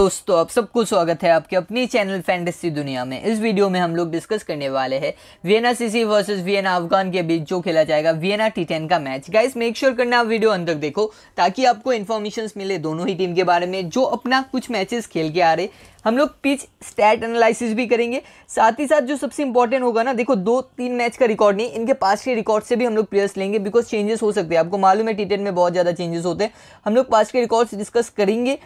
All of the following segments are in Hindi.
दोस्तों आप सबको स्वागत है आपके अपनी चैनल फैंटेसी दुनिया में इस वीडियो में हम लोग डिस्कस करने वाले हैं Vienna CC versus Vienna Afghan के बीच जो खेला जाएगा वियना टी टेन का मैच गाइस मेक श्योर करना आप वीडियो अंत तक देखो ताकि आपको इन्फॉर्मेशन मिले दोनों ही टीम के बारे में जो अपना कुछ मैचेस खेल के आ रहे हम लोग पिच स्टैट एनालिसिस भी करेंगे साथ ही साथ जो सबसे इंपॉर्टेंट होगा ना देखो दो तीन मैच का रिकॉर्ड नहीं इनके पास के रिकॉर्ड से भी हम लोग प्लेयर्स लेंगे बिकॉज चेंजेस हो सकते हैं आपको मालूम है टी में बहुत ज़्यादा चेंजेस होते हैं हम लोग पास के रिकॉर्ड्स डिस्कस करेंगे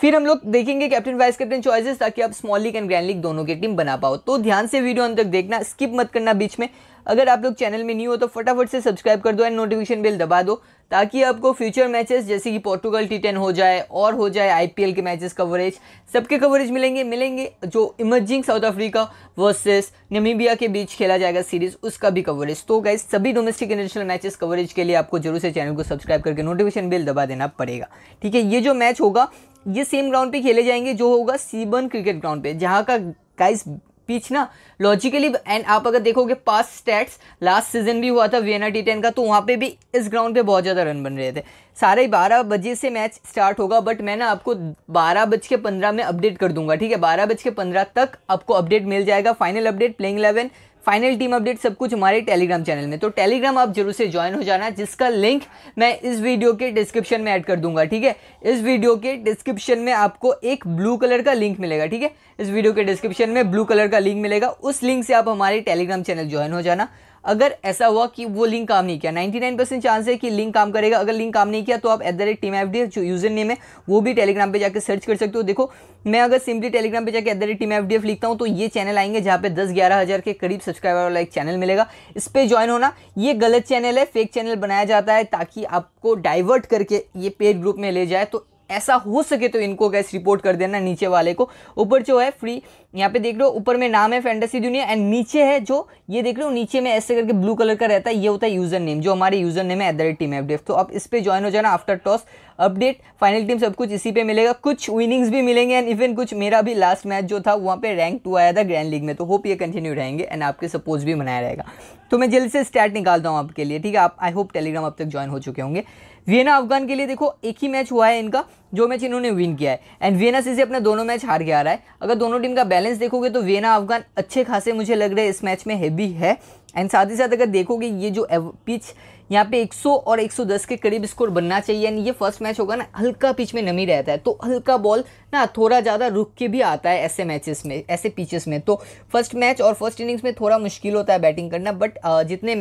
फिर हम लोग देखेंगे कैप्टन वाइस कैप्टन चॉइसेस ताकि आप small league and grand league दोनों की टीम बना पाओ तो ध्यान से वीडियो अंत तक देखना स्किप मत करना बीच में अगर आप लोग चैनल में न्यू हो तो फटाफट से सब्सक्राइब कर दो एंड नोटिफिकेशन बेल दबा दो ताकि आपको फ्यूचर मैचेस जैसे कि पोर्टुगल टी टेन हो जाए और हो जाए आई के मैचेस कवरेज सबके कवरेज मिलेंगे मिलेंगे जो emerging South Africa versus Namibia के बीच खेला जाएगा सीरीज उसका भी कवरेज तो गाइज सभी डोमेस्टिक इंटरनेशनल मैचेस कवरेज के लिए आपको जरूर से चैनल को सब्सक्राइब करके नोटिफिकेशन बिल दबा देना पड़ेगा ठीक है ये जो मैच होगा ये सेम ग्राउंड पे खेले जाएंगे जो होगा सीबन क्रिकेट ग्राउंड पे जहाँ का गाइस पिच ना लॉजिकली एंड आप अगर देखोगे पास स्टैट्स लास्ट सीजन भी हुआ था वियना टी टेन का तो वहाँ पे भी इस ग्राउंड पे बहुत ज़्यादा रन बन रहे थे साढ़े बारह बजे से मैच स्टार्ट होगा बट मैं ना आपको बारह बज के पंद्रह में अपडेट कर दूंगा ठीक है बारह बज के पंद्रह तक आपको अपडेट मिल जाएगा final update playing eleven final team update सब कुछ हमारे टेलीग्राम चैनल में तो टेलीग्राम आप जरूर से ज्वाइन हो जाना जिसका लिंक मैं इस वीडियो के डिस्क्रिप्शन में ऐड कर दूंगा ठीक है इस वीडियो के डिस्क्रिप्शन में आपको एक ब्लू कलर का लिंक मिलेगा ठीक है इस वीडियो के डिस्क्रिप्शन में ब्लू कलर का लिंक मिलेगा उस लिंक से आप हमारे टेलीग्राम चैनल ज्वाइन हो जाना अगर ऐसा हुआ कि वो लिंक काम नहीं किया 99 परसेंट चांस है कि लिंक काम करेगा अगर लिंक काम नहीं किया तो आप at the rate team F D जो यूजर नेम है वो भी टेलीग्राम पे जाकर सर्च कर सकते हो देखो मैं अगर सिंपली टेलीग्राम पे जाकर at the rate team F D F लिखता हूँ तो ये चैनल आएंगे जहाँ पे दस ग्यारह हज़ार के करीब सब्सक्राइबर वाला एक चैनल मिलेगा इस पर ज्वाइन होना ये गलत चैनल है फेक चैनल बनाया जाता है ताकि आपको डाइवर्ट करके ये पेड ग्रुप में ले जाए तो ऐसा हो सके तो इनको गैस रिपोर्ट कर देना नीचे वाले को ऊपर जो है फ्री यहाँ पे देख रहे हो ऊपर में नाम है फैंटेसी दुनिया एंड नीचे है जो ये देख रहे हो नीचे में ऐसे करके ब्लू कलर का रहता है ये होता है यूजर नेम जो हमारे यूजर नेम है at the rate team F तो आप इस पर ज्वाइन हो जाना after toss update final team सब कुछ इसी पे मिलेगा कुछ विनिंग्स भी मिलेंगे एंड इवन कुछ मेरा भी लास्ट मैच जो था वहाँ पे रैंक टू आया था ग्रैंड लीग में तो होप ये कंटिन्यू रहेंगे एंड आपके सपोज भी बनाया रहेगा तो मैं जल्द से स्टार्ट निकालता हूँ आपके लिए ठीक है आप आई होप टेलीग्राम अब तक ज्वाइन हो चुके होंगे वियना अफगान के लिए देखो एक ही मैच हुआ है इनका जो मैच इन्होंने विन किया है एंड वियना से अपना दोनों मैच हार के आ रहा है अगर दोनों टीम का बैलेंस देखोगे तो वियना अफगान अच्छे खासे मुझे लग रहे इस मैच में हैवी है एंड साथ ही साथ अगर देखोगे ये जो पिच यहाँ पे 100 और 110 के करीब स्कोर बनना चाहिए यानी ये फर्स्ट मैच होगा ना हल्का पिच में नमी रहता है तो हल्का बॉल ना थोड़ा ज़्यादा रुक के भी आता है ऐसे मैचेस में ऐसे पिचेस में तो फर्स्ट मैच और फर्स्ट इनिंग्स में थोड़ा मुश्किल होता है बैटिंग करना बट जितने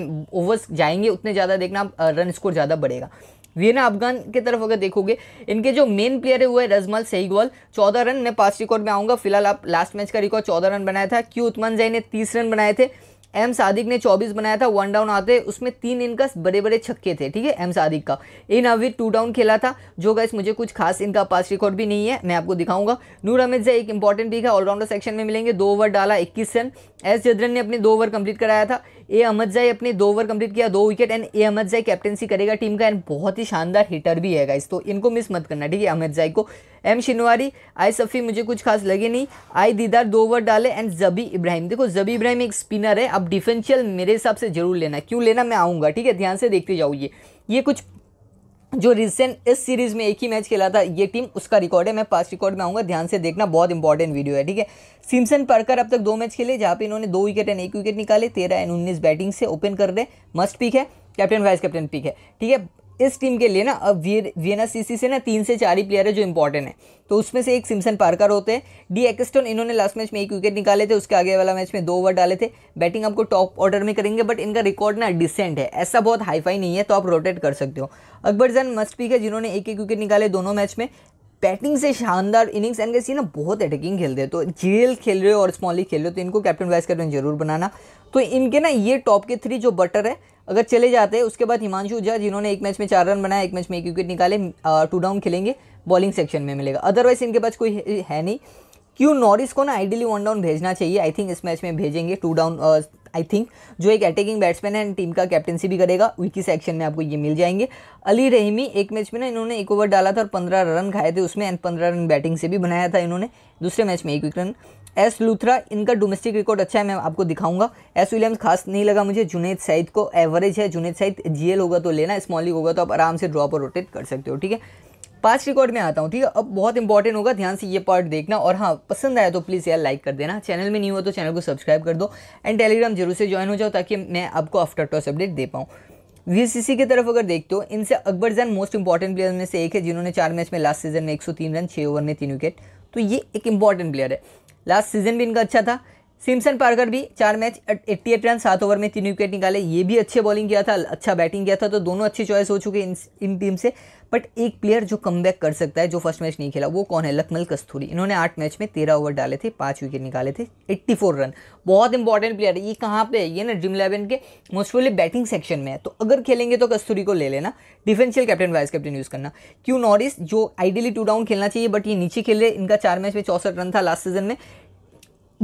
ओवर्स जाएंगे उतने ज़्यादा देखना रन स्कोर ज़्यादा बढ़ेगा वियना अफगान की तरफ अगर देखोगे इनके जो मेन प्लेयर है वो है रजमल सहीगवाल चौदह रन मैं पाँच रिकॉर्ड में आऊँगा फिलहाल आप लास्ट मैच का रिकॉर्ड चौदह रन बनाया था क्यू उत्मान जय ने तीस रन बनाए थे एम सादिक ने 24 बनाया था वन डाउन आते उसमें तीन इनका बड़े बड़े छक्के थे ठीक है एम सादिक का इन अभी टू डाउन खेला था जो गैस मुझे कुछ खास इनका पास रिकॉर्ड भी नहीं है मैं आपको दिखाऊंगा नूर अमित से एक इंपॉर्टेंट पिक है ऑलराउंडर सेक्शन में मिलेंगे दो ओवर डाला इक्कीस रन एस जदरन ने अपने दो ओवर कंप्लीट कराया था ए अहमद जाई अपने दो ओवर कंप्लीट किया दो विकेट एंड ए अहमद जाई कैप्टनसी करेगा टीम का एंड बहुत ही शानदार हिटर भी है गाइस तो इनको मिस मत करना ठीक है अहमद जाई को एम शिनवारी आई सफ़ी मुझे कुछ खास लगे नहीं आई दीदार दो ओवर डाले एंड जबी इब्राहिम देखो जबी इब्राहिम एक स्पिनर है अब डिफेंशियल मेरे हिसाब से जरूर लेना क्यों लेना मैं आऊँगा ठीक है ध्यान से देखते जाऊँ ये ये कुछ जो रिसेंट इस सीरीज़ में एक ही मैच खेला था ये टीम उसका रिकॉर्ड है मैं पास रिकॉर्ड में आऊँगा ध्यान से देखना बहुत इंपॉर्टेंट वीडियो है ठीक है सिमसन पढ़कर अब तक दो मैच खेले जहाँ पे इन्होंने दो विकेट एंड एक विकेट निकाले तेरह एंड उन्नीस बैटिंग से ओपन कर रहे मस्ट पिक है कैप्टन वाइस कैप्टन पिक है ठीक है इस टीम के लिए ना अब वियना सी सीसी से ना तीन से चार ही प्लेयर है जो इंपॉर्टेंट है तो उसमें से एक सिमसन पार्कर होते हैं डी एक्स्टन इन्होंने लास्ट मैच में एक विकेट निकाले थे उसके आगे वाला मैच में दो ओवर डाले थे बैटिंग आपको टॉप ऑर्डर में करेंगे बट इनका रिकॉर्ड ना डिसेंट है ऐसा बहुत हाईफाई नहीं है तो आप रोटेट कर सकते हो अकबर जन मस्ट पीक है जिन्होंने एक एक विकेट निकाले दोनों मैच में बैटिंग से शानदार इनिंग्स एंड कैसी ना बहुत अटैकिंग खेलते हैं तो जेल खेल रहे हो और स्मॉली खेल रहे हो तो इनको कैप्टन वाइस कैप्टन जरूर बनाना तो इनके ना ये टॉप के थ्री जो बटर है अगर चले जाते उसके बाद हिमांशु झा जिन्होंने एक मैच में चार रन बनाया एक मैच में एक विकेट निकाले टू डाउन खेलेंगे बॉलिंग सेक्शन में मिलेगा अदरवाइज इनके पास कोई है नहीं क्यों नॉरिस को ना आइडियली वन डाउन भेजना चाहिए आई थिंक इस मैच में भेजेंगे टू डाउन आई थिंक जो एक अटैकिंग बैट्समैन है टीम का कैप्टनसी भी करेगा विकी सेक्शन में आपको ये मिल जाएंगे अली रहीमी एक मैच में ना इन्होंने एक ओवर डाला था और पंद्रह रन खाए थे उसमें एंड पंद्रह रन बैटिंग से भी बनाया था इन्होंने दूसरे मैच में एक विकेट रन एस लूथरा इनका डोमेस्टिक रिकॉर्ड अच्छा है मैं आपको दिखाऊंगा एस विलियम्स खास नहीं लगा मुझे जुनेद सईद को एवरेज है जुनेद सईद जीएल होगा तो लेना स्मॉल लीग होगा तो आप आराम से ड्रॉप और रोटेट कर सकते हो ठीक है पास्ट रिकॉर्ड में आता हूँ ठीक है अब बहुत इंपॉर्टेंट होगा ध्यान से ये पार्ट देखना और हाँ पसंद आया तो प्लीज़ यार लाइक कर देना चैनल में नहीं हो तो चैनल को सब्सक्राइब कर दो एंड टेलीग्राम जरूर से ज्वाइन हो जाओ ताकि मैं आपको आफ्टर टॉस अपडेट दे पाऊँ वी की तरफ अगर देखते हो इनसे Akbar Jain most important player में से एक है जिन्होंने चार मैच में लास्ट सीजन में एक रन छः ओवर में तीन विकेट तो ये एक इंपॉर्टेंट प्लेयर है लास्ट सीजन भी इनका अच्छा था सिम्सन पार्कर भी चार मैच एट्टी एट रन सात ओवर में तीन विकेट निकाले ये भी अच्छे बॉलिंग किया था अच्छा बैटिंग किया था तो दोनों अच्छी चॉइस हो चुके इन इन टीम से बट एक प्लेयर जो कम कर सकता है जो फर्स्ट मैच नहीं खेला वो कौन है लखमल कस्तूरी इन्होंने आठ मैच में तेरह ओवर डाले थे पाँच विकेट निकाले थे एट्टी फोर रन बहुत इंपॉर्टेंट प्लेयर है ये कहाँ पे ये ना ड्रीम इलेवन के मोस्टली बैटिंग सेक्शन में है तो अगर खेलेंगे तो कस्तूरी को ले लेना differential captain vice captain use करना क्यू नॉरिस जो आइडियली टू डाउन खेलना चाहिए बट ये नीचे खेल रहे इनका चार मैच में चौसठ रन था लास्ट सीजन में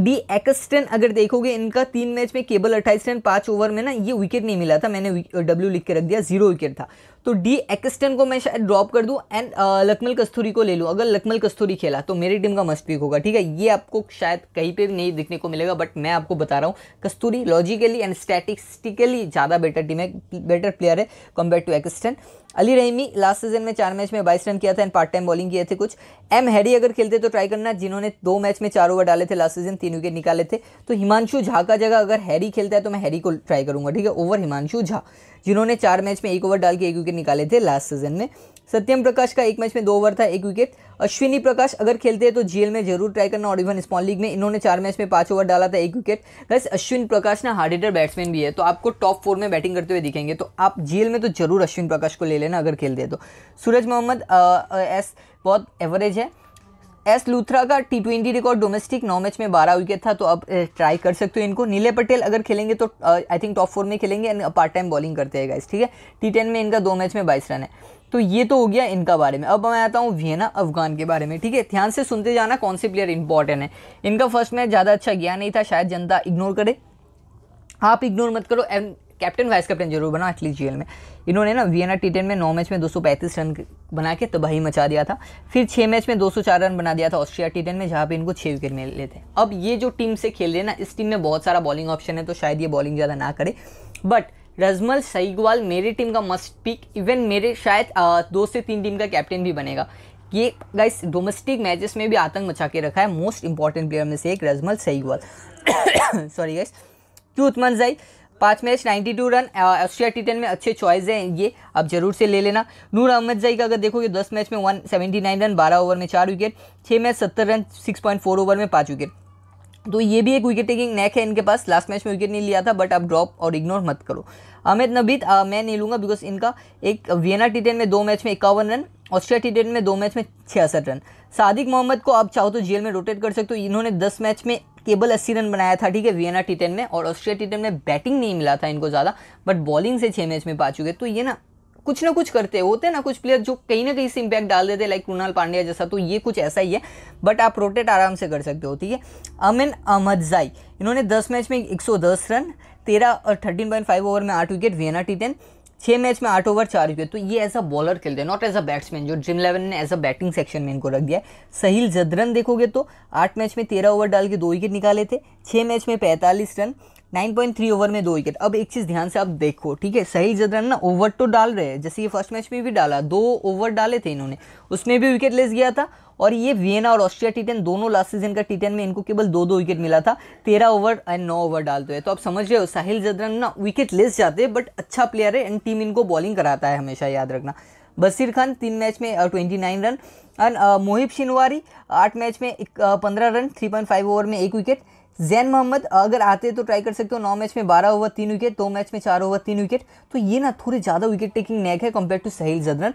डी एक्सटन अगर देखोगे इनका तीन मैच में केवल अट्ठाईस रन पाँच ओवर में ना ये विकेट नहीं मिला था मैंने डब्ल्यू लिख के रख दिया जीरो विकेट था तो डी एक्सटेन को मैं शायद ड्रॉप कर दूँ एंड uh, लकमल कस्तूरी को ले लूँ अगर लकमल कस्तूरी खेला तो मेरी टीम का मस्ट पिक होगा ठीक है ये आपको शायद कहीं पे भी नहीं दिखने को मिलेगा बट मैं आपको बता रहा हूँ कस्तूरी लॉजिकली एंड स्टैटिस्टिकली ज़्यादा बेटर टीम है बेटर प्लेयर है कम्पेयर टू एक्सटेन अली रहीमी लास्ट सीजन में चार मैच में बाईस रन किया था एंड पार्ट टाइम बॉलिंग किए थे कुछ एम हैरी अगर खेलते तो ट्राई करना जिन्होंने दो मैच में चार ओवर डाले थे लास्ट सीजन तीन विकेट निकाले थे तो हिमांशु झा का जगह अगर हैरी खेलता है तो मैं हैरी को ट्राई करूँगा ठीक है ओवर हिमांशु झा जिन्होंने चार मैच में एक ओवर डाल के एक विकेट निकाले थे लास्ट सीजन में सत्यम प्रकाश का एक मैच में दो ओवर था एक विकेट अश्विनी प्रकाश अगर खेलते हैं तो जीएल में जरूर ट्राई करना और इवन स्मॉल लीग में इन्होंने चार मैच में पाँच ओवर डाला था एक विकेट बस अश्विन प्रकाश ना हार्ड हिटर बैट्समैन भी है तो आपको टॉप फोर में बैटिंग करते हुए दिखेंगे तो आप जीएल में तो जरूर अश्विन प्रकाश को ले लेना अगर खेलते हैं तो सूरज मोहम्मद एस बहुत एवरेज है एस लूथरा का टी ट्वेंटी रिकॉर्ड डोमेस्टिक नौ मैच में बारह विकेट था तो अब ट्राई कर सकते हो इनको नीले पटेल अगर खेलेंगे तो आई थिंक टॉप फोर में खेलेंगे एंड पार्ट टाइम बॉलिंग करते हैं गाइस ठीक है टी टेन में इनका दो मैच में बाईस रन है तो ये तो हो गया इनका बारे में अब मैं आता हूँ वियना अफगान के बारे में ठीक है ध्यान से सुनते जाना कौन से प्लेयर इंपॉर्टेंट है इनका फर्स्ट मैच ज़्यादा अच्छा गया नहीं था शायद जनता इग्नोर करे आप इग्नोर मत करो एंड कैप्टन वाइस कैप्टन जरूर बना अखिलेश जीएल में इन्होंने ना वियना टी में नौ मैच में 235 रन बना के तबाही मचा दिया था फिर छः मैच में 204 रन बना दिया था ऑस्ट्रेलिया टी में जहाँ पे इनको छः विकेट मिल लेते थे अब ये जो टीम से खेल रहे हैं ना इस टीम में बहुत सारा बॉलिंग ऑप्शन है तो शायद ये बॉलिंग ज़्यादा ना करे बट रजमल सईगवाल मेरी टीम का मस्ट पिक इवन मेरे शायद दो से तीन टीम का कैप्टन भी बनेगा ये गाइस डोमेस्टिक मैचेस में भी आतंक मचा के रखा है मोस्ट इंपॉर्टेंट प्लेयर में से एक रजमल सईगवाल सॉरी गाइस क्यूतमन जाई पाँच match 92 run Austria T ten में अच्छे चॉइस हैं ये आप जरूर से ले लेना नूर अहमद जई का अगर देखोगे दस मैच में 179 रन 12 ओवर में चार विकेट छः मैच 70 रन 6.4 ओवर में पाँच विकेट तो ये भी एक विकेट टेकिंग नेक है इनके पास लास्ट मैच में विकेट नहीं लिया था बट आप ड्रॉप और इग्नोर मत करो अहमद नबीद मैं नहीं लूँगा बिकॉज इनका एक वियना टी में दो मैच में इक्यावन रन ऑस्ट्रेलिया टी टेन में दो मैच में छियासठ रन सादिक मोहम्मद को आप चाहो तो जेल में रोटेट कर सकते हो इन्होंने दस मैच में केवल अस्सी रन बनाया था ठीक है वियना टी टेन में और ऑस्ट्रेलिया टी टेन में बैटिंग नहीं मिला था इनको ज़्यादा बट बॉलिंग से छः मैच में पा चुके तो ये ना कुछ ना कुछ करते होते हैं ना कुछ प्लेयर जो कहीं ना कहीं से इम्पैक्ट डाल देते लाइक कुणाल पांड्या जैसा तो ये कुछ ऐसा ही है बट आप रोटेट आराम से कर सकते हो ठीक है अमिन जाई इन्होंने 10 मैच में 110 रन तेरह और थर्टीन पॉइंट फाइव ओवर में आठ विकेट वियना टी टेन छः मैच में आठ ओवर चार हुए तो ये एज अ बॉलर खेलते हैं नॉट एज अ बैट्समैन जो जिम लेवन ने एज अ बैटिंग सेक्शन में इनको रख दिया है सहील जदरन देखोगे तो आठ मैच में तेरह ओवर डाल के दो विकेट निकाले थे छः मैच में पैंतालीस रन 9.3 ओवर में दो विकेट अब एक चीज़ ध्यान से आप देखो ठीक है सही जदरन ना ओवर तो डाल रहे हैं जैसे ये फर्स्ट मैच में भी डाला दो ओवर डाले थे इन्होंने उसमें भी विकेट लेस गया था और ये वियना और ऑस्ट्रिया टी टेन दोनों लास्ट सीजन का टी टेन में इनको केवल दो दो विकेट मिला था तेरह ओवर एंड नौ ओवर डालते हैं तो आप समझ रहे हो साहिल जदरन ना विकेट लेस जाते हैं बट अच्छा प्लेयर है एंड टीम इनको बॉलिंग कराता है हमेशा याद रखना बसीर खान तीन मैच में twenty nine run and Mohib Shinwari आठ मैच में पंद्रह run three point five over में एक विकेट जैन मोहम्मद अगर आते तो ट्राई कर सकते हो नौ मैच में बारह ओवर तीन विकेट दो मैच में चार ओवर तीन विकेट तो ये ना थोड़े ज़्यादा विकेट टेकिंग नेक है कंपेयर टू सहील जदरन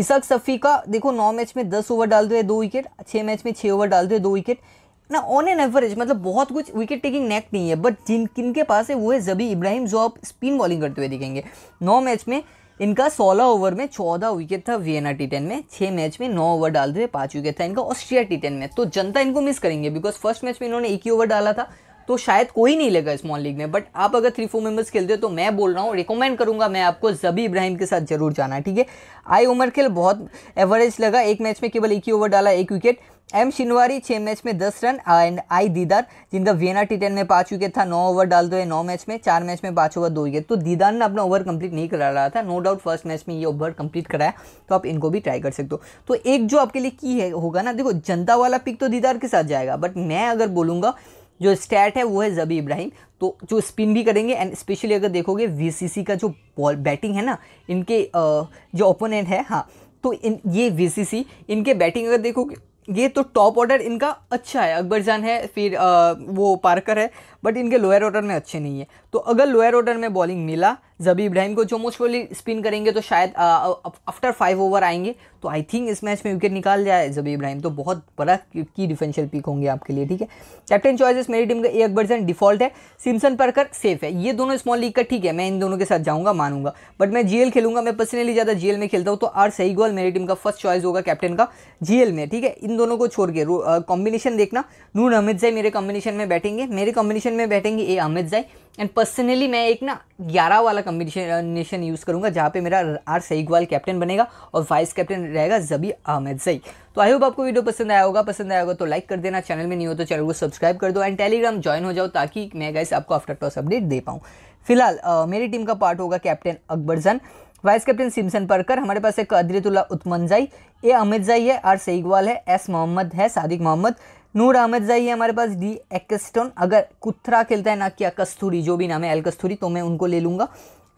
इसक सफ़ी का देखो नौ मैच में दस ओवर डालते हैं दो विकेट छः मैच में छः ओवर डालते हैं दो विकेट ना ऑन एन एवरेज मतलब बहुत कुछ विकेट टेकिंग नेक नहीं है बट जिन किन के पास है वो है जबी इब्राहिम जो आप स्पिन बॉलिंग करते हुए दिखेंगे नौ मैच में इनका 16 ओवर में 14 विकेट था वियना टी टेन में छः मैच में 9 ओवर डालते हुए पाँच विकेट था इनका ऑस्ट्रिया टी टेन में तो जनता इनको मिस करेंगे बिकॉज फर्स्ट मैच में इन्होंने एक ही ओवर डाला था तो शायद कोई नहीं लेगा स्मॉल लीग में बट आप अगर थ्री फोर मेंबर्स खेलते हो तो मैं बोल रहा हूँ रिकमेंड करूँगा मैं आपको जबी इब्राहिम के साथ जरूर जाना ठीक है आई उमर खेल बहुत एवरेज लगा एक मैच में केवल एक ही ओवर डाला एक विकेट एम शिनवारी छः मैच में दस रन एंड आई दीदार जिनका वियना टी टेन में पाँच विकेट था नौ ओवर डाल दो नौ मैच में चार मैच में पाँच ओवर दो विकेट तो दीदार ने अपना ओवर कंप्लीट नहीं करा रहा था नो डाउट फर्स्ट मैच में ये ओवर कंप्लीट कराया तो आप इनको भी ट्राई कर सकते हो तो एक जो आपके लिए की है होगा ना देखो जनता वाला पिक तो दीदार के साथ जाएगा बट मैं अगर बोलूँगा जो स्टैट है वो है जबी इब्राहिम तो जो स्पिन भी करेंगे एंड स्पेशली अगर देखोगे वी का जो बॉल बैटिंग है ना इनके जो ओपोनेंट है हाँ तो इन ये वी इनके बैटिंग अगर देखोगे ये तो टॉप ऑर्डर इनका अच्छा है अकबर जान है फिर आ, वो पार्कर है बट इनके लोअर ऑर्डर में अच्छे नहीं है तो अगर लोअर ऑर्डर में बॉलिंग मिला जबी इब्राहिम को जो मोस्ट प्रोबली स्पिन करेंगे तो शायद आफ्टर फाइव ओवर आएंगे तो आई थिंक इस मैच में विकेट निकाल जाए जबी इब्राहिम तो बहुत बड़ा की डिफेंशियल पिक होंगे आपके लिए ठीक है कैप्टन चॉइसेस मेरी टीम का एक बर्जन डिफॉल्ट है सिमसन परकर सेफ है ये दोनों स्मॉल लीग का ठीक है मैं इन दोनों के साथ जाऊँगा मानूंगा बट मैं जी खेलूंगा मैं पर्सनली ज़्यादा जी में खेलता हूँ तो आर सही गोल मेरी टीम का फर्स्ट चॉइस होगा कैप्टन का जी में ठीक है इन दोनों को छोड़ के कॉम्बिनेशन देखना नूर अमित जय मेरे कॉम्बिनेशन में बैठेंगे मेरे कॉम्बिनेशन में बैठेंगे ए अमित जय एंड पर्सनली मैं एक ना ग्यारह वाला कम्बिनेशन यूज़ करूँगा जहाँ पे मेरा आर सईगवाल कैप्टन बनेगा और वाइस कैप्टन रहेगा जबी अहमद सही तो आई होप आपको वीडियो पसंद आया होगा पसंद आया होगा तो लाइक कर देना चैनल में नहीं हो तो चैनल को सब्सक्राइब कर दो एंड टेलीग्राम ज्वाइन हो जाओ ताकि मैं गैस आपको आफ्टर टॉस अपडेट दे पाऊँ फिलहाल मेरी टीम का पार्ट होगा कैप्टन अकबर जन वाइस कैप्टन सिमसन परकर हमारे पास एक कदरतुल्ला उत्मनजाई ए जाई है आर सईगवाल है एस मोहम्मद है सादिक मोहम्मद नूर अहमद जाई है हमारे पास डी एक्स्टोन अगर कुथरा खेलता है ना कि कस्तूरी जो भी नाम है एल कस्तूरी तो मैं उनको ले लूँगा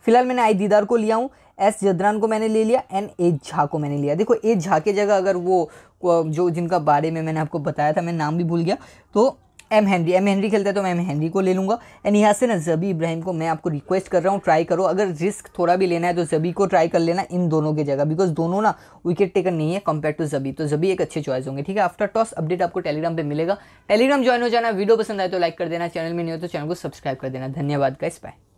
फिलहाल मैंने आई दीदार को लिया हूँ एस जदरान को मैंने ले लिया एन ए झा को मैंने लिया देखो ए झा के जगह अगर वो जो जिनका बारे में मैंने आपको बताया था मैं नाम भी भूल गया तो एम हैंनरी एम हैंनरी खेलता है तो मैं एम हैंनरी को ले लूँगा एंड यहाँ से ना जबी इब्राहिम को मैं आपको रिक्वेस्ट कर रहा हूँ ट्राई करो अगर रिस्क थोड़ा भी लेना है तो जबी को ट्राई कर लेना इन दोनों की जगह बिकॉज दोनों ना विकेट टेकर नहीं है कंपेयर टू जबी तो जबी एक अच्छे चॉइस होंगे ठीक है आफ्टर टॉस अपडेट आपको टेलीग्राम पर मिलेगा टेलीग्राम ज्वाइन हो जाना वीडियो पसंद आए तो लाइक कर देना चैनल में नहीं हो तो चैनल को सब्सक्राइब कर देना धन्यवाद का इस